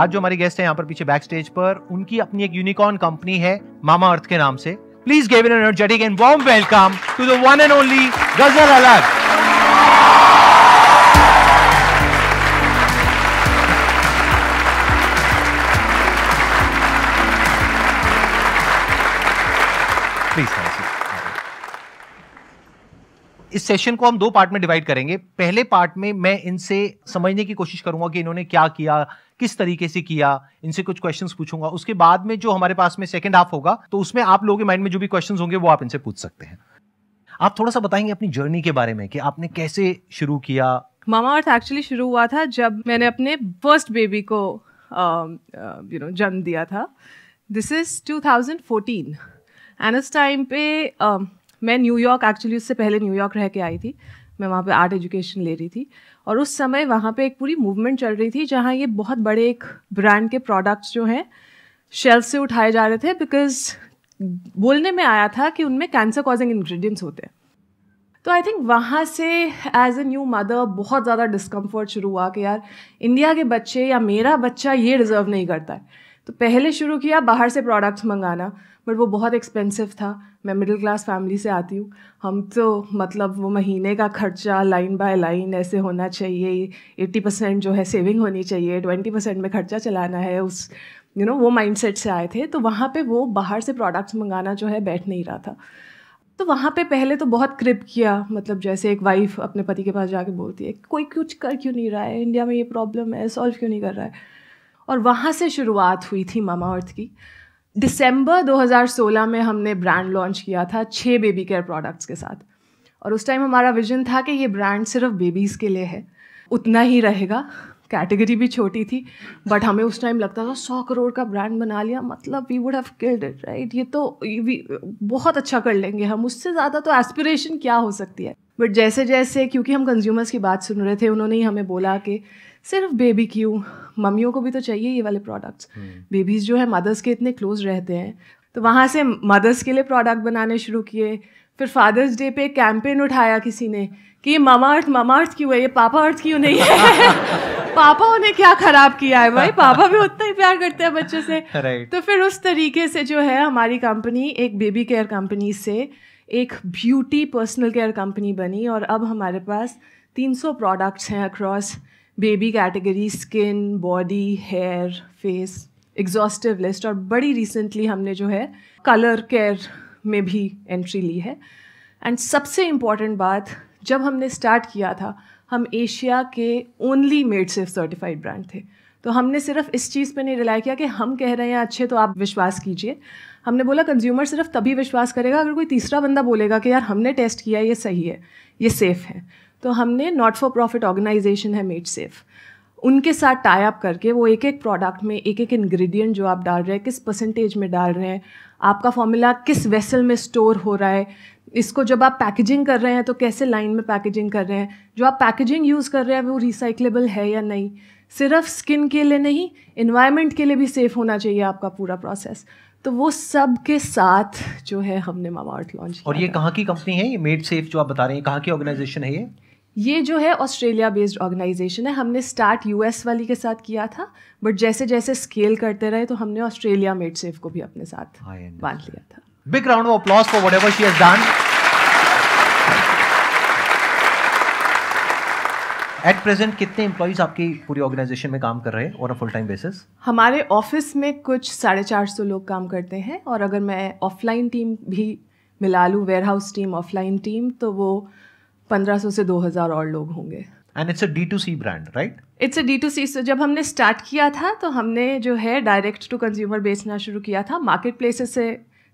आज जो हमारी गेस्ट है यहाँ पर पीछे बैक स्टेज पर उनकी अपनी एक यूनिकॉर्न कंपनी है मामा अर्थ के नाम से please gave an energetic and warm welcome to the one and only Ghazal Alagh इस सेशन को हम दो पार्ट में डिवाइड करेंगे पहले पार्ट में मैं इनसे समझने की कोशिश करूंगा कि इन्होंने क्या किया किस तरीके से किया इनसे कुछ क्वेश्चंस पूछूंगा उसके बाद में जो हमारे पास में सेकंड हाफ होगा तो उसमें आप लोगों के माइंड में जो भी क्वेश्चंस होंगे वो आप इनसे पूछ सकते हैं आप थोड़ा सा बताएंगे अपनी जर्नी के बारे में कि आपने कैसे शुरू किया मामा अर्थ एक्चुअली शुरू हुआ था जब मैंने अपने फर्स्ट बेबी को यू um, नो uh, जन्म दिया था दिस इज़ 2014 एंड उस टाइम पे uh, मैं न्यूयॉर्क एक्चुअली उससे पहले न्यूयॉर्क रह के आई थी मैं वहाँ पे आर्ट एजुकेशन ले रही थी और उस समय वहाँ पे एक पूरी मूवमेंट चल रही थी जहाँ ये बहुत बड़े एक ब्रांड के प्रोडक्ट्स जो हैं शेल्फ से उठाए जा रहे थे बिकॉज बोलने में आया था कि उनमें कैंसर कॉजिंग इन्ग्रीडियंट्स होते हैं तो आई थिंक वहाँ से एज अ न्यू मदर बहुत ज़्यादा डिस्कम्फर्ट शुरू हुआ कि यार इंडिया के बच्चे या मेरा बच्चा ये डिज़र्व नहीं करता है तो पहले शुरू किया बाहर से प्रोडक्ट्स मंगाना बट वो बहुत एक्सपेंसिव था मैं मिडिल क्लास फैमिली से आती हूँ हम तो मतलब वो महीने का खर्चा लाइन बाय लाइन ऐसे होना चाहिए एट्टी परसेंट जो है सेविंग होनी चाहिए ट्वेंटी परसेंट में खर्चा चलाना है उस यू you नो know, वो माइंडसेट से आए थे तो वहाँ पे वो बाहर से प्रोडक्ट्स मंगाना जो है बैठ नहीं रहा था तो वहाँ पे पहले तो बहुत क्रिप किया मतलब जैसे एक वाइफ अपने पति के पास जाके बोलती है कोई कुछ कर क्यों नहीं रहा है इंडिया में ये प्रॉब्लम है सॉल्व क्यों नहीं कर रहा है और वहाँ से शुरुआत हुई थी मामा अर्थ की दिसंबर 2016 में हमने ब्रांड लॉन्च किया था छः बेबी केयर प्रोडक्ट्स के साथ और उस टाइम हमारा विजन था कि ये ब्रांड सिर्फ बेबीज़ के लिए है उतना ही रहेगा कैटेगरी भी छोटी थी बट हमें उस टाइम लगता था सौ करोड़ का ब्रांड बना लिया मतलब we would have killed it right ये तो ये बहुत अच्छा कर लेंगे हम उससे ज़्यादा तो एस्पिरेशन क्या हो सकती है बट जैसे जैसे क्योंकि हम कंज्यूमर्स की बात सुन रहे थे उन्होंने ही हमें बोला कि सिर्फ बेबी क्यों मम्मियों को भी तो चाहिए ये वाले प्रोडक्ट्स बेबीज़ hmm. जो है मदर्स के इतने क्लोज रहते हैं तो वहाँ से मदर्स के लिए प्रोडक्ट बनाने शुरू किए फिर फादर्स डे पे कैंपेन उठाया किसी ने कि ये मामा अर्थ मामा अर्थ क्यों है ये पापा अर्थ क्यों नहीं है पापा उन्हें क्या खराब किया है भाई पापा भी उतना ही प्यार करते हैं बच्चों से right. तो फिर उस तरीके से जो है हमारी कंपनी एक बेबी केयर कंपनी से एक ब्यूटी पर्सनल केयर कंपनी बनी और अब हमारे पास 300 प्रोडक्ट्स हैं across baby category skin body hair face exhaustive list और बड़ी रिसेंटली हमने जो है कलर केयर में भी एंट्री ली है एंड सबसे इम्पॉर्टेंट बात जब हमने स्टार्ट किया था हम एशिया के only made safe certified brand थे तो हमने सिर्फ इस चीज़ पे नहीं रिलाई किया कि हम कह रहे हैं अच्छे तो आप विश्वास कीजिए हमने बोला कंज्यूमर सिर्फ तभी विश्वास करेगा अगर कोई तीसरा बंदा बोलेगा कि यार हमने टेस्ट किया ये सही है ये सेफ़ है तो हमने नॉट फॉर प्रॉफिट ऑर्गेनाइजेशन है मेड सेफ़ उनके साथ टाई अप करके वो एक एक प्रोडक्ट में एक एक इंग्रेडिएंट जो आप डाल रहे हैं किस परसेंटेज में डाल रहे हैं आपका फॉर्मूला किस वेसल में स्टोर हो रहा है इसको जब आप पैकेजिंग कर रहे हैं तो कैसे लाइन में पैकेजिंग कर रहे हैं जो आप पैकेजिंग यूज़ कर रहे हैं वो रिसाइकलेबल है या नहीं सिर्फ स्किन के लिए नहीं इन्वायरमेंट के लिए भी सेफ़ होना चाहिए आपका पूरा प्रोसेस तो वो सब के साथ जो है हमने मामा लॉन्च और ये कहाँ की कंपनी है ये मेड सेफ जो आप बता रहे हैं कहाँ की ऑर्गेनाइजेशन है ये ये जो है ऑस्ट्रेलिया बेस्ड ऑर्गेनाइजेशन है हमने स्टार्ट यूएस वाली के साथ किया था बट जैसे जैसे स्केल करते रहे तो हमने ऑस्ट्रेलिया मेड सेफ को भी अपने साथ बांध लिया था big round of for whatever she has done at present कितने एम्प्लॉयज आपकी पूरी ऑर्गेनाइजेशन में काम कर रहे हैं फुल टाइम बेसिस हमारे ऑफिस में कुछ साढ़े चार सौ लोग काम करते हैं और अगर मैं ऑफलाइन टीम भी मिला लूँ warehouse team offline team तो वो 1500 से 2000 और लोग होंगे and it's a D to C brand right it's a D to C जब हमने स्टार्ट किया था तो हमने जो है डायरेक्ट टू कंज्यूमर बेचना शुरू किया था मार्केट प्लेसेस से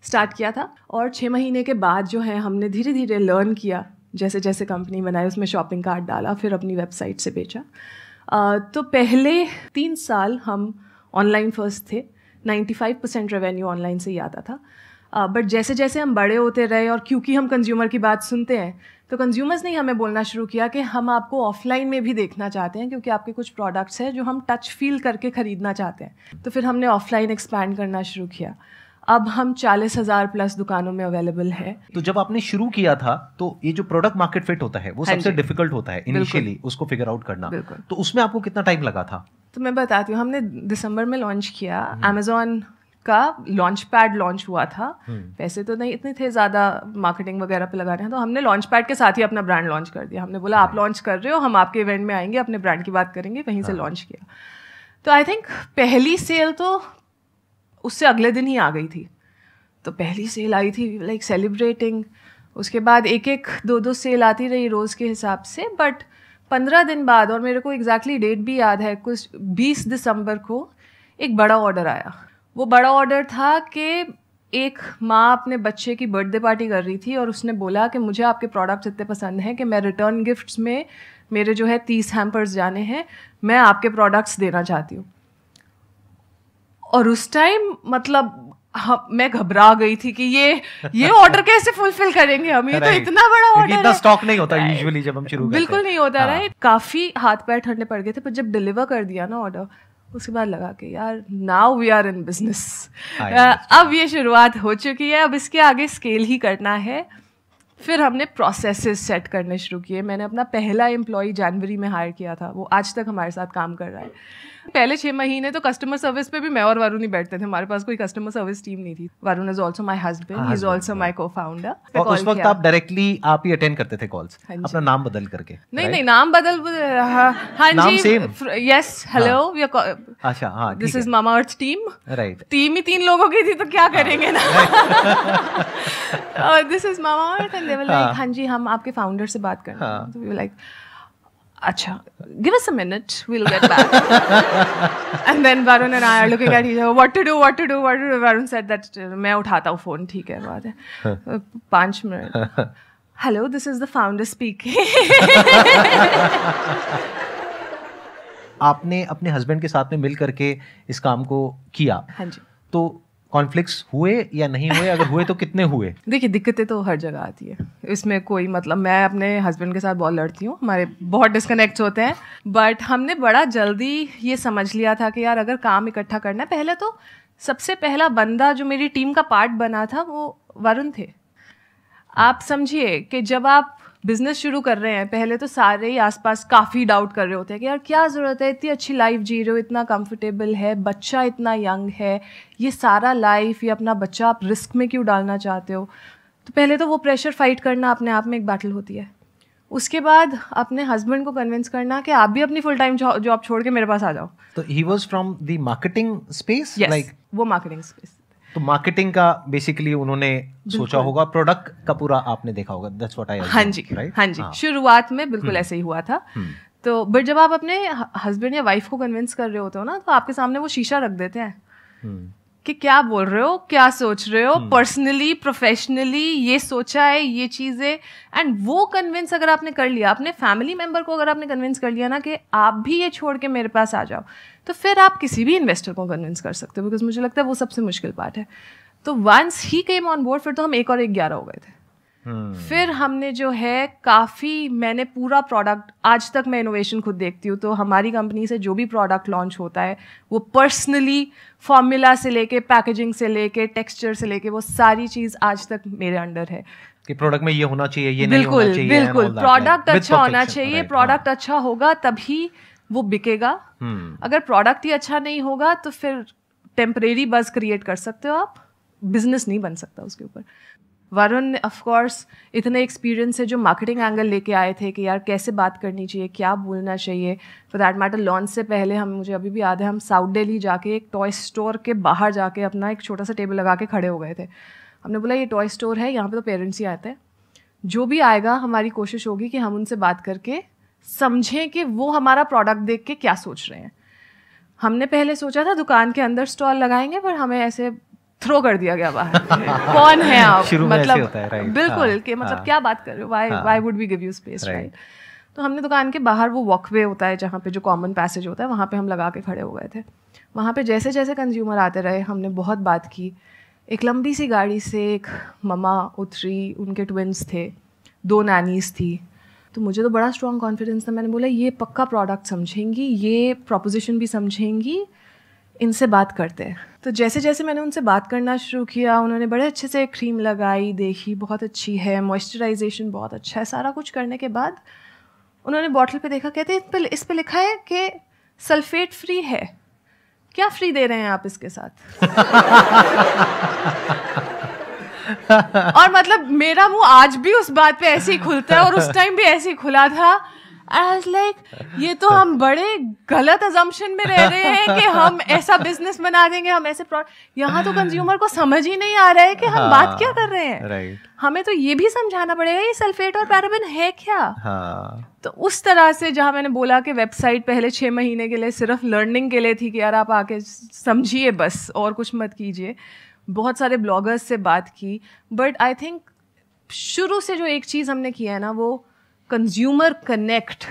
स्टार्ट किया था और छः महीने के बाद जो है हमने धीरे धीरे लर्न किया जैसे जैसे कंपनी बनाई उसमें शॉपिंग कार्ड डाला फिर अपनी वेबसाइट से बेचा uh, तो पहले तीन साल हम ऑनलाइन फर्स्ट थे 95 परसेंट रेवेन्यू ऑनलाइन से ही आता था बट uh, जैसे जैसे हम बड़े होते रहे और क्योंकि हम कंज्यूमर की बात सुनते हैं तो कंज्यूमर्स ने हमें बोलना शुरू किया कि हम आपको ऑफलाइन में भी देखना चाहते हैं क्योंकि आपके कुछ प्रोडक्ट्स हैं जो हम टच फील करके ख़रीदना चाहते हैं तो फिर हमने ऑफलाइन एक्सपैंड करना शुरू किया अब हम चालीस हजार प्लस दुकानों में अवेलेबल है तो जब आपने शुरू किया था तो ये जो प्रोडक्ट मार्केट फिट होता है वो हाँ सबसे डिफिकल्ट होता है इनिशियली उसको फिगर आउट करना तो उसमें आपको कितना टाइम लगा था तो मैं बताती हूँ हमने दिसंबर में लॉन्च किया अमेजोन हम्म। का लॉन्च पैड लॉन्च हुआ था हम्म। पैसे तो नहीं इतने थे ज़्यादा मार्केटिंग वगैरह पे लगाने हैं तो हमने लॉन्च पैड के साथ ही अपना ब्रांड लॉन्च कर दिया हमने बोला आप लॉन्च हम्म। कर रहे हो हम आपके इवेंट में आएंगे अपने ब्रांड की बात करेंगे वहीं से लॉन्च हाँ। किया तो आई थिंक पहली सेल तो उससे अगले दिन ही आ गई थी तो पहली सेल आई थी लाइक like सेलिब्रेटिंग उसके बाद एक एक दो दो सेल आती रही रोज़ के हिसाब से बट पंद्रह दिन बाद और मेरे को एग्जैक्टली exactly डेट भी याद है कुछ बीस दिसंबर को एक बड़ा ऑर्डर आया वो बड़ा ऑर्डर था कि एक माँ अपने बच्चे की बर्थडे पार्टी कर रही थी और उसने बोला कि मुझे आपके प्रोडक्ट्स इतने पसंद हैं कि मैं रिटर्न गिफ्ट्स में मेरे जो है तीस हैम्पर्स जाने हैं मैं आपके प्रोडक्ट्स देना चाहती हूँ और उस टाइम मतलब हाँ, मैं घबरा गई थी कि ये ये ऑर्डर कैसे फुलफिल करेंगे हम ये तो इतना बड़ा ऑर्डर इतना स्टॉक नहीं होता यूजुअली जब हम शुरू बिल्कुल नहीं होता राइट हाँ। काफी हाथ पैर ठंडे पड़ गए थे पर जब डिलीवर कर दिया ना ऑर्डर उसके बाद लगा कि यार now we are in business अब ये शुरुआत हो चुकी है अब इसके आगे स्केल ही करना है फिर हमने प्रोसेसेस सेट करने शुरू किए मैंने अपना पहला एम्प्लॉय जनवरी में हायर किया था वो आज तक हमारे साथ काम कर रहा है पहले छह महीने तो कस्टमर सर्विस पे भी मैं और वारू नहीं बैठते थे हमारे पास कोई कस्टमर सर्विस टीम नहीं थी Varun is also my husband is also my cofounder और उस वक्त आप डायरेक्टली आप ही अटेंड करते थे कॉल्स हाँ अपना नाम बदल करके नहीं right? नहीं नाम बदल हाँ, हाँ जी यस हेलो हाँ। अच्छा this is Mamaearth team right team ही तीन लोगों की थी तो क्या करेंगे ना this is Mamaearth and they like हाँ जी हम आपके फाउंडर से बात कर रहे हैं like Acha, give us a minute, we'll get back. and then Varun and I are looking at each other, what to do, what to do, what to do. Varun said that, मैं उठाता हूँ phone, ठीक है, बात है. पाँच minute. Hello, this is the founder speaking. आपने अपने हस्बैंड के साथ में मिल करके इस काम को किया हाँ जी तो कॉन्फ्लिक्ट्स हुए या नहीं हुए अगर हुए तो कितने हुए देखिए दिक्कतें तो हर जगह आती है इसमें कोई मतलब मैं अपने हस्बैंड के साथ बहुत लड़ती हूँ हमारे बहुत डिस्कनेक्ट होते हैं बट हमने बड़ा जल्दी ये समझ लिया था कि यार अगर काम इकट्ठा करना है पहले तो सबसे पहला बंदा जो मेरी टीम का पार्ट बना था वो वरुण थे आप समझिए कि जब आप बिजनेस शुरू कर रहे हैं पहले तो सारे ही आसपास काफ़ी डाउट कर रहे होते हैं कि यार क्या ज़रूरत है इतनी अच्छी लाइफ जी रहे हो इतना कंफर्टेबल है बच्चा इतना यंग है ये सारा लाइफ ये अपना बच्चा आप रिस्क में क्यों डालना चाहते हो तो पहले तो वो प्रेशर फाइट करना अपने आप में एक बैटल होती है उसके बाद अपने हस्बैंड को कन्विंस करना कि आप भी अपनी फुल टाइम जॉब छोड़ के मेरे पास आ जाओ तो he was from the marketing space like वो मार्केटिंग स्पेस तो मार्केटिंग का बेसिकली उन्होंने सोचा होगा प्रोडक्ट का पूरा आपने देखा होगा दैट्स व्हाट आई हाँ जी राइट हां जी हाँ। शुरुआत में बिल्कुल हम्म। ऐसे ही हुआ था हम्म। तो बट जब आप अपने हस्बैंड या वाइफ को कन्विंस कर रहे होते हो ना तो आपके सामने वो शीशा रख देते हैं हम्म। कि क्या बोल रहे हो क्या सोच रहे हो पर्सनली hmm. प्रोफेशनली ये सोचा है ये चीज़ें एंड वो कन्विंस अगर आपने कर लिया अपने फैमिली मेम्बर को अगर आपने कन्विंस कर लिया ना कि आप भी ये छोड़ के मेरे पास आ जाओ तो फिर आप किसी भी इन्वेस्टर को कन्विंस कर सकते हो बिकॉज मुझे लगता है वो सबसे मुश्किल पार्ट है तो once he came on board फिर तो हम एक और एक ग्यारह हो गए थे हम्म। फिर हमने जो है काफ़ी मैंने पूरा प्रोडक्ट आज तक मैं इनोवेशन खुद देखती हूँ तो हमारी कंपनी से जो भी प्रोडक्ट लॉन्च होता है वो पर्सनली फॉर्मूला से लेके पैकेजिंग से लेके टेक्सचर से लेके वो सारी चीज़ आज तक मेरे अंडर है कि प्रोडक्ट में ये होना चाहिए ये बिल्कुल नहीं होना चाहिए बिल्कुल प्रोडक्ट अच्छा होना चाहिए प्रोडक्ट हाँ। अच्छा होगा तभी वो बिकेगा हम्म। अगर प्रोडक्ट ही अच्छा नहीं होगा तो फिर टेम्परेरी बस क्रिएट कर सकते हो आप बिजनेस नहीं बन सकता उसके ऊपर वरुण ऑफकोर्स इतने एक्सपीरियंस है जो मार्केटिंग एंगल लेके आए थे कि यार कैसे बात करनी चाहिए क्या बोलना चाहिए फॉर दैट मैटर लॉन्च से पहले हम मुझे अभी भी याद है हम साउथ डेली जाके एक टॉय स्टोर के बाहर जाके अपना एक छोटा सा टेबल लगा के खड़े हो गए थे हमने बोला ये टॉय स्टोर है यहाँ पर तो पेरेंट्स ही आते हैं जो भी आएगा हमारी कोशिश होगी कि हम उनसे बात करके समझें कि वो हमारा प्रोडक्ट देख के क्या सोच रहे हैं हमने पहले सोचा था दुकान के अंदर स्टॉल लगाएंगे पर हमें ऐसे थ्रो कर दिया गया बाहर कौन है आप मतलब है, बिल्कुल हाँ, कि मतलब हाँ. क्या बात कर रहे हो why why would we give you space right तो हमने दुकान के बाहर वो वॉकवे होता है जहाँ पे जो कॉमन पैसेज होता है वहाँ पे हम लगा के खड़े हो गए थे वहाँ पे जैसे जैसे कंज्यूमर आते रहे हमने बहुत बात की एक लंबी सी गाड़ी से एक ममा उतरी उनके ट्विंस थे दो नानीज थी तो मुझे तो बड़ा स्ट्रॉन्ग कॉन्फिडेंस था मैंने बोला ये पक्का प्रोडक्ट समझेंगी ये प्रोपोजिशन भी समझेंगी इनसे बात करते हैं तो जैसे जैसे मैंने उनसे बात करना शुरू किया उन्होंने बड़े अच्छे से क्रीम लगाई देखी बहुत अच्छी है मॉइस्चराइजेशन बहुत अच्छा है सारा कुछ करने के बाद उन्होंने बॉटल पे देखा कहते इस पर इस पर लिखा है कि सल्फेट फ्री है क्या फ्री दे रहे हैं आप इसके साथ और मतलब मेरा मुंह आज भी उस बात पे ऐसे ही खुलता है और उस टाइम भी ऐसे ही खुला था लाइक like, ये तो हम बड़े गलत अजम्पशन में रह रहे हैं कि हम ऐसा बिजनेस बना देंगे हम ऐसे यहाँ तो कंज्यूमर को समझ ही नहीं आ रहा है कि हम हाँ, बात क्या कर रहे हैं हाँ, right. हमें तो ये भी समझाना पड़ेगा ये सल्फेट और पैराबिन है क्या हाँ. तो उस तरह से जहाँ मैंने बोला कि वेबसाइट पहले छः महीने के लिए सिर्फ लर्निंग के लिए थी कि यार आप आके समझिए बस और कुछ मत कीजिए बहुत सारे ब्लॉगर्स से बात की बट आई थिंक शुरू से जो एक चीज़ हमने किया है ना वो कंज्यूमर कनेक्ट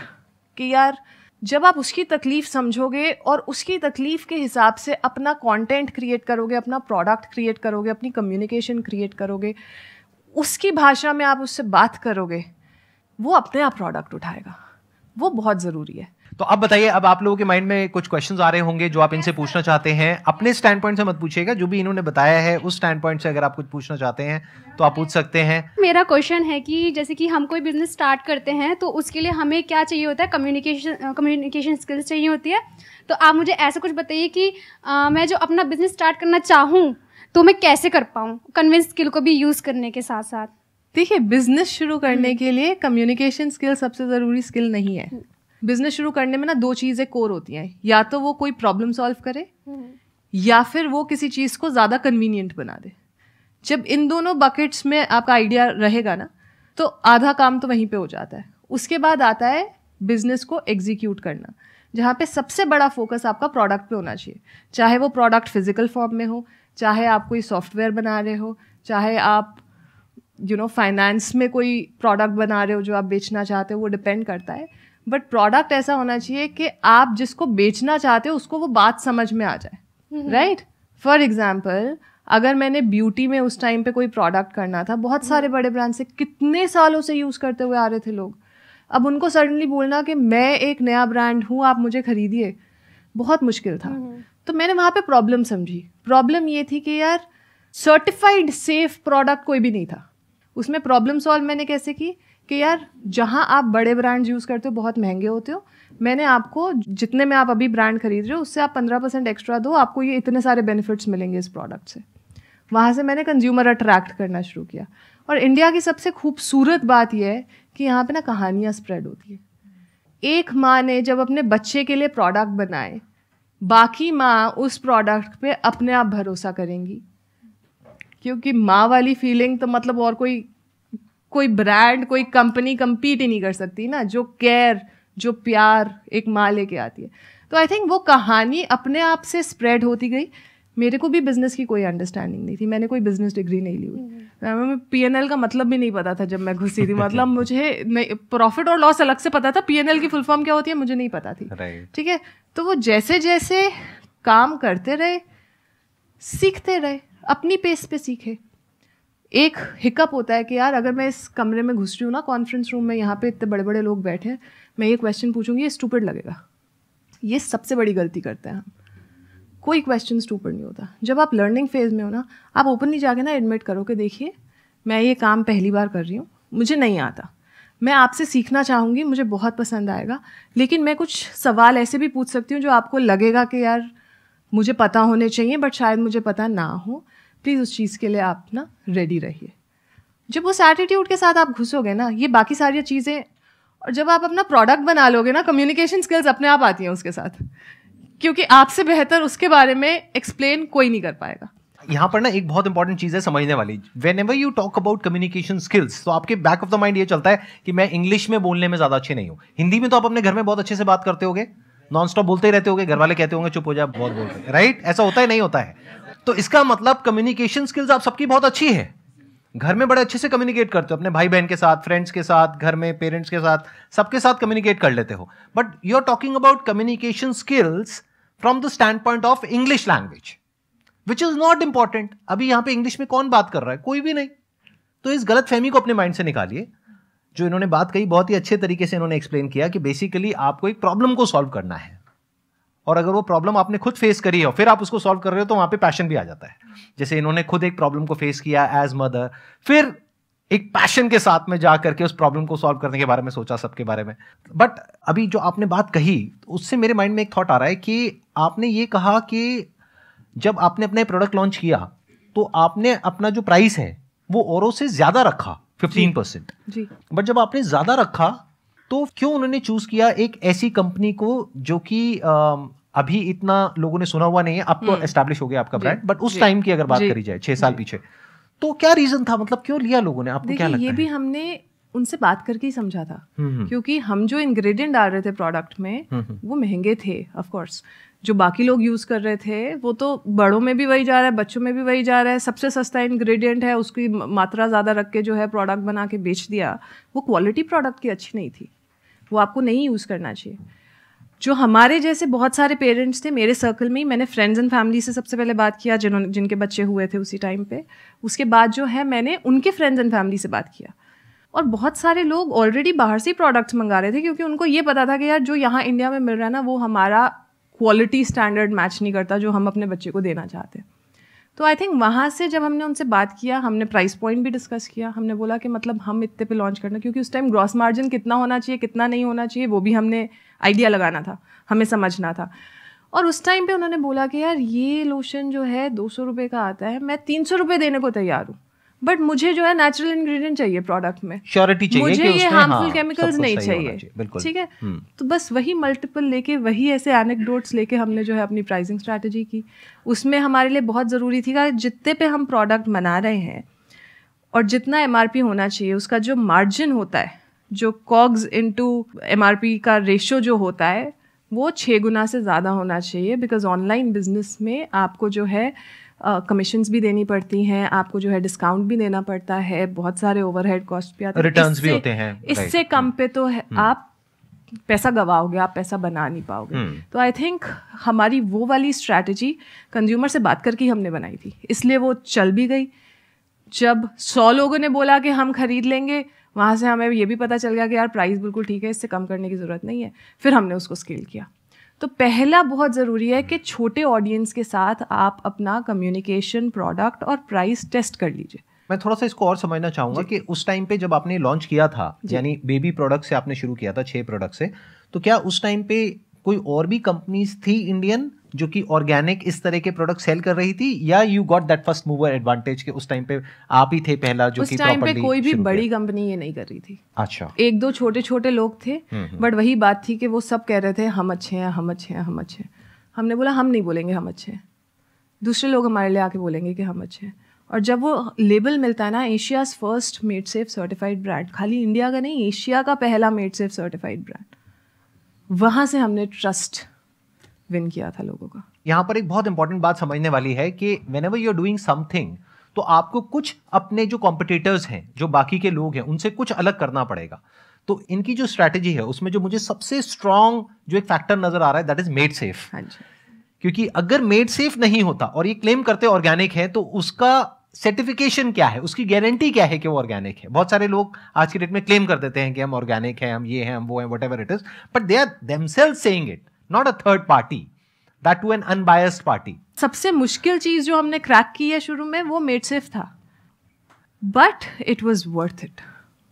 कि यार जब आप उसकी तकलीफ़ समझोगे और उसकी तकलीफ़ के हिसाब से अपना कंटेंट क्रिएट करोगे अपना प्रोडक्ट क्रिएट करोगे अपनी कम्युनिकेशन क्रिएट करोगे उसकी भाषा में आप उससे बात करोगे वो अपने आप प्रोडक्ट उठाएगा वो बहुत ज़रूरी है तो अब बताइए अब आप लोगों के माइंड में कुछ क्वेश्चंस आ रहे होंगे जो आप इनसे पूछना चाहते हैं अपने स्टैंड पॉइंट से मत पूछिएगा जो भी इन्होंने बताया है उस स्टैंड पॉइंट से अगर आप कुछ पूछना चाहते हैं तो आप पूछ सकते हैं मेरा क्वेश्चन है कि जैसे कि हम कोई बिजनेस स्टार्ट करते हैं तो उसके लिए हमें क्या चाहिए होता है कम्युनिकेशन कम्युनिकेशन स्किल्स चाहिए होती है तो आप मुझे ऐसा कुछ बताइए कि आ, मैं जो अपना बिजनेस स्टार्ट करना चाहूँ तो मैं कैसे कर पाऊँ कन्विंस स्किल को भी यूज़ करने के साथ साथ देखिए बिजनेस शुरू करने हम्म। के लिए कम्युनिकेशन स्किल सबसे ज़रूरी स्किल नहीं है हम्म। बिजनेस शुरू करने में ना दो चीज़ें कोर होती हैं या तो वो कोई प्रॉब्लम सॉल्व करे या फिर वो किसी चीज़ को ज़्यादा कन्वीनियंट बना दे जब इन दोनों बकेट्स में आपका आइडिया रहेगा ना तो आधा काम तो वहीं पे हो जाता है उसके बाद आता है बिजनेस को एग्जीक्यूट करना जहाँ पे सबसे बड़ा फोकस आपका प्रोडक्ट पे होना चाहिए चाहे वो प्रोडक्ट फिजिकल फॉर्म में हो चाहे आप कोई सॉफ्टवेयर बना रहे हो चाहे आप यू नो फाइनेंस में कोई प्रोडक्ट बना रहे हो जो आप बेचना चाहते हो वो डिपेंड करता है बट प्रोडक्ट ऐसा होना चाहिए कि आप जिसको बेचना चाहते हो उसको वो बात समझ में आ जाए राइट फॉर एग्जाम्पल अगर मैंने ब्यूटी में उस टाइम पे कोई प्रोडक्ट करना था बहुत सारे हम्म। बड़े ब्रांड से कितने सालों से यूज़ करते हुए आ रहे थे लोग अब उनको सडनली बोलना कि मैं एक नया ब्रांड हूँ आप मुझे खरीदिए बहुत मुश्किल था तो मैंने वहाँ पे प्रॉब्लम समझी प्रॉब्लम ये थी कि यार सर्टिफाइड सेफ प्रोडक्ट कोई भी नहीं था उसमें प्रॉब्लम सॉल्व मैंने कैसे की कि यार जहाँ आप बड़े ब्रांड्स यूज़ करते हो बहुत महंगे होते हो मैंने आपको जितने में आप अभी ब्रांड खरीद रहे हो उससे आप पंद्रह परसेंट एक्स्ट्रा दो आपको ये इतने सारे बेनिफिट्स मिलेंगे इस प्रोडक्ट से वहाँ से मैंने कंज्यूमर अट्रैक्ट करना शुरू किया और इंडिया की सबसे खूबसूरत बात यह है कि यहाँ पे ना कहानियाँ स्प्रेड होती है एक माँ ने जब अपने बच्चे के लिए प्रोडक्ट बनाए बाकी माँ उस प्रोडक्ट पे अपने आप भरोसा करेंगी क्योंकि माँ वाली फीलिंग तो मतलब और कोई कोई ब्रांड कोई कंपनी कंपीट ही नहीं कर सकती ना जो केयर जो प्यार एक माँ लेके आती है तो आई थिंक वो कहानी अपने आप से स्प्रेड होती गई मेरे को भी बिजनेस की कोई अंडरस्टैंडिंग नहीं थी मैंने कोई बिजनेस डिग्री नहीं ली हुई पी एन एल का मतलब भी नहीं पता था जब मैं घुसी थी मतलब मुझे प्रॉफिट और लॉस अलग से पता था पी एन एल की फुल फॉर्म क्या होती है मुझे नहीं पता थी ठीक है तो वो जैसे जैसे काम करते रहे सीखते रहे अपनी पेस पे सीखे एक हिकअप होता है कि यार अगर मैं इस कमरे में घुस रही हूँ ना कॉन्फ्रेंस रूम में यहाँ पे इतने बड़े बड़े लोग बैठे हैं मैं ये क्वेश्चन पूछूंगी ये स्टूपिड लगेगा ये सबसे बड़ी गलती करते हैं हम कोई क्वेश्चन स्टूपिड नहीं होता जब आप लर्निंग फेज़ में हो ना आप ओपनली जाके ना एडमिट करो कि देखिए मैं ये काम पहली बार कर रही हूँ मुझे नहीं आता मैं आपसे सीखना चाहूँगी मुझे बहुत पसंद आएगा लेकिन मैं कुछ सवाल ऐसे भी पूछ सकती हूँ जो आपको लगेगा कि यार मुझे पता होने चाहिए बट शायद मुझे पता ना हो प्लीज़ उस चीज़ के लिए आप ना रेडी रहिए जब उस एटीट्यूड के साथ आप घुसोगे ना ये बाकी सारी चीज़ें और जब आप अपना प्रोडक्ट बना लोगे ना कम्युनिकेशन स्किल्स अपने आप आती हैं उसके साथ क्योंकि आपसे बेहतर उसके बारे में एक्सप्लेन कोई नहीं कर पाएगा यहाँ पर ना एक बहुत इंपॉर्टेंट चीज़ है समझने वाली whenever you talk about communication skills तो आपके बैक ऑफ द माइंड ये चलता है कि मैं इंग्लिश में बोलने में ज़्यादा अच्छे नहीं हूँ हिंदी में तो आप अपने घर में बहुत अच्छे से बात करते होगे नॉन स्टॉप बोलते ही रहते होगे घर वाले कहते होंगे चुप हो जाए बहुत बोलते राइट ऐसा होता है नहीं होता है तो इसका मतलब कम्युनिकेशन स्किल्स आप सबकी बहुत अच्छी है घर में बड़े अच्छे से कम्युनिकेट करते हो अपने भाई बहन के साथ फ्रेंड्स के साथ घर में पेरेंट्स के साथ सबके साथ कम्युनिकेट कर लेते हो but you are talking about communication skills from the standpoint of English language which is not important अभी यहां पे इंग्लिश में कौन बात कर रहा है कोई भी नहीं तो इस गलत फहमी को अपने माइंड से निकालिए जो इन्होंने बात कही बहुत ही अच्छे तरीके से इन्होंने एक्सप्लेन किया कि बेसिकली आपको एक प्रॉब्लम को सॉल्व करना है और अगर वो प्रॉब्लम आपने खुद फेस करी है और फिर आप उसको सॉल्व कर रहे हो तो वहाँ पे पैशन भी आ जाता है जैसे इन्होंने खुद एक प्रॉब्लम को फेस किया एज मदर फिर एक पैशन के साथ में जा करके उस प्रॉब्लम को सॉल्व करने के बारे में सोचा सबके बारे में बट अभी जो आपने बात कही उससे मेरे माइंड में एक थॉट आ रहा है कि आपने ये कहा कि जब आपने अपने प्रोडक्ट लॉन्च किया तो आपने अपना जो प्राइस है वो औरों से ज़्यादा रखा फिफ्टीन परसेंट जी बट जब आपने ज़्यादा रखा तो क्यों उन्होंने चूज किया एक ऐसी कंपनी को जो कि अभी इतना लोगों ने सुना हुआ नहीं है अब तो एस्टेब्लिश हम्म। हो गया आपका ब्रांड बट उस टाइम की अगर बात करी जाए छह साल पीछे तो क्या रीजन था मतलब क्यों लिया लोगों ने आपको क्या लगता ये भी हमने उनसे बात करके ही समझा था हम्म, हम्म। क्योंकि हम जो इंग्रेडिएंट डाल रहे थे प्रोडक्ट में वो महंगे थे ऑफ कोर्स जो बाकी लोग यूज़ कर रहे थे वो तो बड़ों में भी वही जा रहा है बच्चों में भी वही जा रहा है सबसे सस्ता इंग्रेडिएंट है उसकी मात्रा ज़्यादा रख के जो है प्रोडक्ट बना के बेच दिया वो क्वालिटी प्रोडक्ट की अच्छी नहीं थी वो आपको नहीं यूज़ करना चाहिए जो हमारे जैसे बहुत सारे पेरेंट्स थे मेरे सर्कल में ही मैंने फ्रेंड्स एंड फैमिली से सबसे पहले बात किया जिन्होंने जिनके बच्चे हुए थे उसी टाइम पे उसके बाद जो है मैंने उनके फ्रेंड्स एंड फैमिली से बात किया और बहुत सारे लोग ऑलरेडी बाहर से ही प्रोडक्ट्स मंगा रहे थे क्योंकि उनको ये पता था कि यार जो यहाँ इंडिया में मिल रहा है ना वो हमारा क्वालिटी स्टैंडर्ड मैच नहीं करता जो हम अपने बच्चे को देना चाहते हैं तो आई थिंक वहाँ से जब हमने उनसे बात किया हमने प्राइस पॉइंट भी डिस्कस किया हमने बोला कि मतलब हम इतने पे लॉन्च करना क्योंकि उस टाइम ग्रॉस मार्जिन कितना होना चाहिए कितना नहीं होना चाहिए वो भी हमने आइडिया लगाना था हमें समझना था और उस टाइम पे उन्होंने बोला कि यार ये लोशन जो है दो सौ रुपये का आता है मैं तीन सौ रुपये देने को तैयार हूँ बट मुझे जो है नेचुरल इंग्रेडिएंट चाहिए प्रोडक्ट में श्योरिटी चाहिए मुझे ये हार्मफुल केमिकल्स नहीं चाहिए ठीक है हम्म। तो बस वही मल्टीपल लेके वही ऐसे एनेक्डोट्स लेके हमने जो है अपनी प्राइसिंग स्ट्रैटेजी की उसमें हमारे लिए बहुत ज़रूरी थी कि जितने पे हम प्रोडक्ट बना रहे हैं और जितना एम होना चाहिए उसका जो मार्जिन होता है जो कॉग्स इंटू एम का रेशो जो होता है वो छः गुना से ज़्यादा होना चाहिए बिकॉज ऑनलाइन बिजनेस में आपको जो है कमीशंस भी देनी पड़ती हैं आपको जो है डिस्काउंट भी देना पड़ता है बहुत सारे ओवरहेड कॉस्ट भी आते हैं भी होते हैं इससे कम पे तो हम्म। आप पैसा गवाओगे आप पैसा बना नहीं पाओगे हम्म। तो आई थिंक हमारी वो वाली स्ट्रैटेजी कंज्यूमर से बात करके हमने बनाई थी इसलिए वो चल भी गई जब सौ लोगों ने बोला कि हम खरीद लेंगे वहाँ से हमें ये भी पता चल गया कि यार प्राइस बिल्कुल ठीक है इससे कम करने की ज़रूरत नहीं है फिर हमने उसको स्केल किया तो पहला बहुत ज़रूरी है कि छोटे ऑडियंस के साथ आप अपना कम्युनिकेशन प्रोडक्ट और प्राइस टेस्ट कर लीजिए मैं थोड़ा सा इसको और समझना चाहूंगा कि उस टाइम पे जब आपने लॉन्च किया था यानी बेबी प्रोडक्ट से आपने शुरू किया था छह प्रोडक्ट से तो क्या उस टाइम पे कोई और भी कंपनीज थी इंडियन जो कि ऑर्गेनिक इस तरह के प्रोडक्ट सेल कर रही थी या you got that first mover advantage के उस टाइम पे आप ही थे पहला जो कि टाइम पे कोई भी बड़ी कंपनी ये नहीं कर रही थी अच्छा एक दो छोटे छोटे लोग थे बट हम्म, हम्म। वही बात थी कि वो सब कह रहे थे हम अच्छे हैं हम अच्छे हैं हम अच्छे हैं हमने बोला हम नहीं बोलेंगे हम अच्छे हैं दूसरे लोग हमारे लिए आके बोलेंगे कि हम अच्छे हैं और जब वो लेबल मिलता है ना Asia's first made safe certified brand खाली इंडिया का नहीं एशिया का पहला मेड सेफ सर्टिफाइड ब्रांड वहां से हमने ट्रस्ट विन किया था लोगों का यहाँ पर एक बहुत इंपॉर्टेंट बात समझने वाली है कि whenever you are doing something तो आपको कुछ अपने जो कॉम्पिटिटर्स हैं जो बाकी के लोग हैं उनसे कुछ अलग करना पड़ेगा तो इनकी जो स्ट्रैटेजी है उसमें जो मुझे सबसे स्ट्रांग जो एक फैक्टर नजर आ रहा है दैट इज मेड सेफ क्योंकि अगर मेड सेफ नहीं होता और ये क्लेम करते ऑर्गेनिक है तो उसका सर्टिफिकेशन क्या है उसकी गारंटी क्या है कि वो ऑर्गेनिक है बहुत सारे लोग आज के डेट में क्लेम कर देते हैं कि हम ऑर्गेनिक हैं हम ये हैं हम वो हैं whatever it is but they are themselves saying it not a third party that to an unbiased party सबसे मुश्किल चीज जो हमने क्रैक की है शुरू में वो मेड सेफ था but it was worth it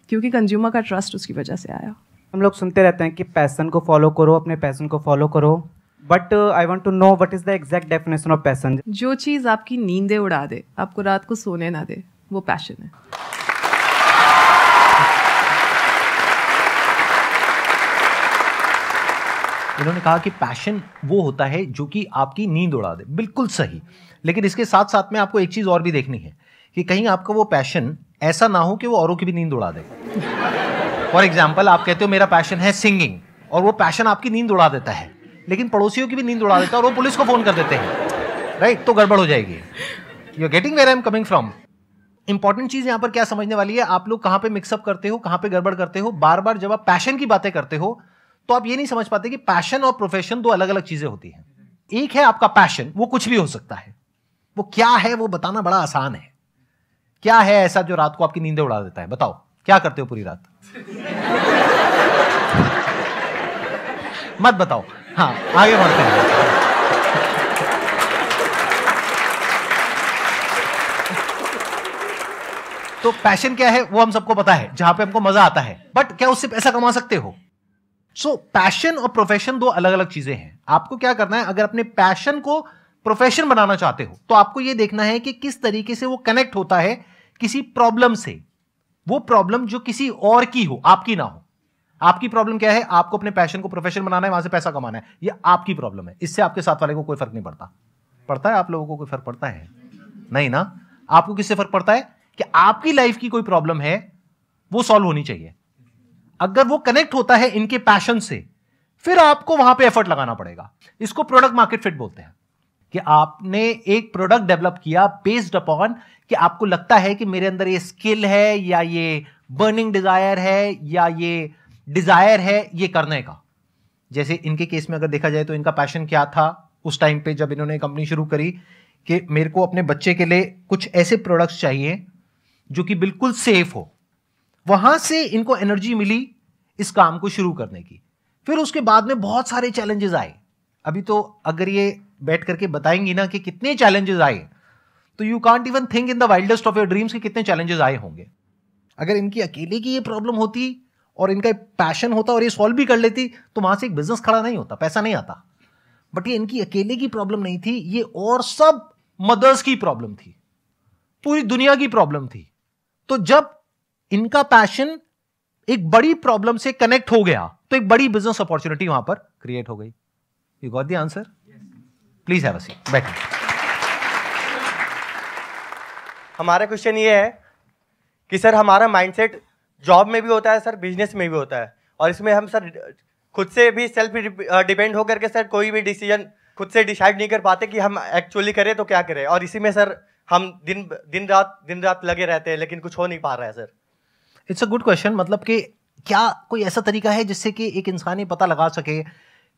क्योंकि कंज्यूमर का ट्रस्ट उसकी वजह से आया हम लोग सुनते रहते हैं कि पैसन को फॉलो करो अपने पैसन को फॉलो करो but I want to know what is the exact definition of passion जो चीज आपकी नींदे उड़ा दे आपको रात को सोने ना दे वो पैशन है इन्होंने कहा कि पैशन वो होता है जो कि आपकी नींद उड़ा दे बिल्कुल सही लेकिन इसके साथ साथ में आपको एक चीज़ और भी देखनी है कि कहीं आपका वो पैशन ऐसा ना हो कि वो औरों की भी नींद उड़ा दे फॉर एग्जाम्पल आप कहते हो मेरा पैशन है सिंगिंग और वो पैशन आपकी नींद उड़ा देता है लेकिन पड़ोसियों की भी नींद उड़ा देता है और वो पुलिस को फ़ोन कर देते हैं राइट तो गड़बड़ हो जाएगी you are getting where I am coming from important चीज़ यहां पर क्या समझने वाली है आप लोग कहां पे मिक्सअप करते हो कहां पे गड़बड़ करते हो बार बार जब आप पैशन की बातें करते हो तो आप ये नहीं समझ पाते कि पैशन और प्रोफेशन दो अलग अलग चीज़ें होती हैं एक है आपका पैशन वो कुछ भी हो सकता है वो क्या है वो बताना बड़ा आसान है क्या है ऐसा जो रात को आपकी नींदें उड़ा देता है बताओ क्या करते हो पूरी रात मत बताओ हाँ आगे बढ़ते हैं तो पैशन क्या है वो हम सबको पता है जहां पे हमको मजा आता है बट क्या उससे पैसा कमा सकते हो सो पैशन और प्रोफेशन दो अलग अलग चीजें हैं आपको क्या करना है अगर अपने पैशन को प्रोफेशन बनाना चाहते हो तो आपको यह देखना है कि किस तरीके से वो कनेक्ट होता है किसी प्रॉब्लम से वो प्रॉब्लम जो किसी और की हो आपकी ना हो आपकी प्रॉब्लम क्या है आपको अपने पैशन को प्रोफेशन बनाना है वहां से पैसा कमाना है ये आपकी प्रॉब्लम है इससे आपके साथ वाले को कोई फर्क नहीं पड़ता पड़ता है आप लोगों को कोई फर्क पड़ता है नहीं ना आपको किससे फर्क पड़ता है कि आपकी लाइफ की कोई प्रॉब्लम है वो सॉल्व होनी चाहिए अगर वो कनेक्ट होता है इनके पैशन से फिर आपको वहां पे एफर्ट लगाना पड़ेगा इसको प्रोडक्ट मार्केट फिट बोलते हैं कि आपने एक प्रोडक्ट डेवलप किया बेस्ड अपॉन कि आपको लगता है कि मेरे अंदर ये स्किल है या ये बर्निंग डिजायर है या ये डिज़ायर है ये करने का जैसे इनके केस में अगर देखा जाए तो इनका पैशन क्या था उस टाइम पे जब इन्होंने कंपनी शुरू करी कि मेरे को अपने बच्चे के लिए कुछ ऐसे प्रोडक्ट्स चाहिए जो कि बिल्कुल सेफ हो वहां से इनको एनर्जी मिली इस काम को शुरू करने की फिर उसके बाद में बहुत सारे चैलेंजेस आए अभी तो अगर ये बैठ करके बताएंगी ना कि कितने चैलेंजेस आए तो you can't even think in the wildest of your dreams के कितने चैलेंजेस आए होंगे अगर इनकी अकेले की ये प्रॉब्लम होती और इनका पैशन होता और ये सॉल्व भी कर लेती तो वहां से एक बिजनेस खड़ा नहीं होता पैसा नहीं आता बट ये इनकी अकेले की प्रॉब्लम नहीं थी ये और सब मदर्स की प्रॉब्लम थी पूरी दुनिया की प्रॉब्लम थी तो जब इनका पैशन एक बड़ी प्रॉब्लम से कनेक्ट हो गया तो एक बड़ी बिजनेस अपॉर्चुनिटी वहां पर क्रिएट हो गई you got the answer please have a seat बैठिए हमारा क्वेश्चन ये है कि सर हमारा माइंडसेट जॉब में भी होता है सर बिजनेस में भी होता है और इसमें हम सर खुद से भी सेल्फ डिपेंड होकर के सर कोई भी डिसीजन खुद से डिसाइड नहीं कर पाते कि हम एक्चुअली करें तो क्या करें और इसी में सर हम दिन दिन रात दिन रात लगे रहते हैं लेकिन कुछ हो नहीं पा रहा है sir it's a good question मतलब कि क्या कोई ऐसा तरीका है जिससे कि एक इंसान ये पता लगा सके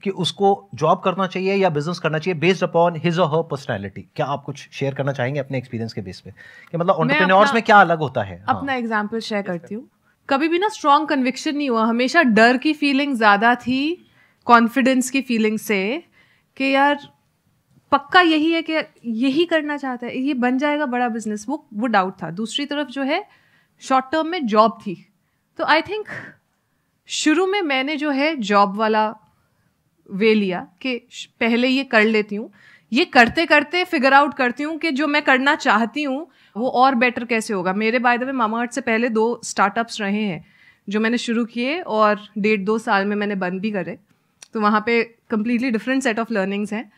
कि उसको जॉब करना चाहिए या बिजनेस करना चाहिए बेस्ड अपॉन हिज और हर पर्सनैलिटी क्या आप कुछ शेयर करना चाहेंगे अपने एक्सपीरियंस के बेस पे कि मतलब में क्या अलग होता है हाँ। अपना एग्जाम्पल शेयर करती हूँ कभी भी ना स्ट्रॉन्ग कन्विक्शन नहीं हुआ हमेशा डर की फीलिंग ज़्यादा थी कॉन्फिडेंस की फीलिंग से कि यार पक्का यही है कि यही करना चाहता है ये बन जाएगा बड़ा बिजनेस वो वो डाउट था दूसरी तरफ जो है शॉर्ट टर्म में जॉब थी तो आई थिंक शुरू में मैंने जो है जॉब वाला वे लिया कि पहले ये कर लेती हूँ ये करते करते फिगर आउट करती हूँ कि जो मैं करना चाहती हूँ वो और बेटर कैसे होगा मेरे बाय द वे मामा से पहले दो स्टार्टअप्स रहे हैं जो मैंने शुरू किए और डेढ़ दो साल में मैंने बंद भी करे तो वहाँ पे completely different set of learnings हैं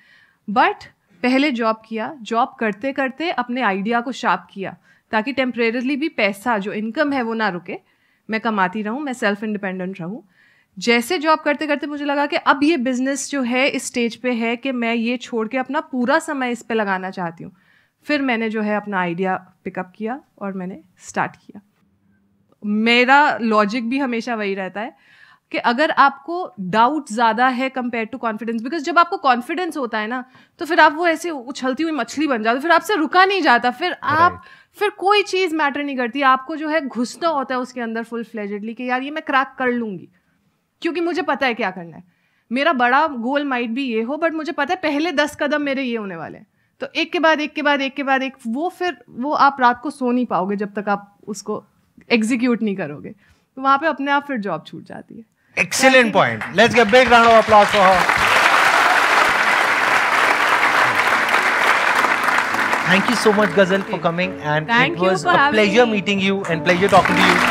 बट पहले जॉब किया जॉब करते करते अपने आइडिया को शार्प किया ताकि टेम्परेरली भी पैसा जो इनकम है वो ना रुके मैं कमाती रहूँ मैं सेल्फ इंडिपेंडेंट रहूँ जैसे जॉब करते करते मुझे लगा कि अब ये बिज़नेस जो है इस स्टेज पे है कि मैं ये छोड़ के अपना पूरा समय इस पर लगाना चाहती हूँ फिर मैंने जो है अपना आइडिया पिकअप किया और मैंने स्टार्ट किया मेरा लॉजिक भी हमेशा वही रहता है कि अगर आपको डाउट ज़्यादा है कंपेयर टू कॉन्फिडेंस बिकॉज जब आपको कॉन्फिडेंस होता है ना तो फिर आप वो ऐसे उछलती हुई मछली बन जाते फिर आपसे रुका नहीं जाता फिर आप right. फिर कोई चीज़ मैटर नहीं करती आपको जो है घुसना होता है उसके अंदर फुल फ्लेजेडली कि यार ये मैं क्रैक कर लूँगी क्योंकि मुझे पता है क्या करना है मेरा बड़ा गोल माइट भी ये हो बट मुझे पता है पहले दस कदम मेरे ये होने वाले हैं तो एक के बाद एक के बाद एक के बाद एक वो फिर वो आप रात को सो नहीं पाओगे जब तक आप उसको एग्जीक्यूट नहीं करोगे तो वहां पे अपने आप फिर जॉब छूट जाती है excellent point let's get big round of applause for her thank you so much Ghazal for coming and it was a pleasure meeting you and pleasure talking to you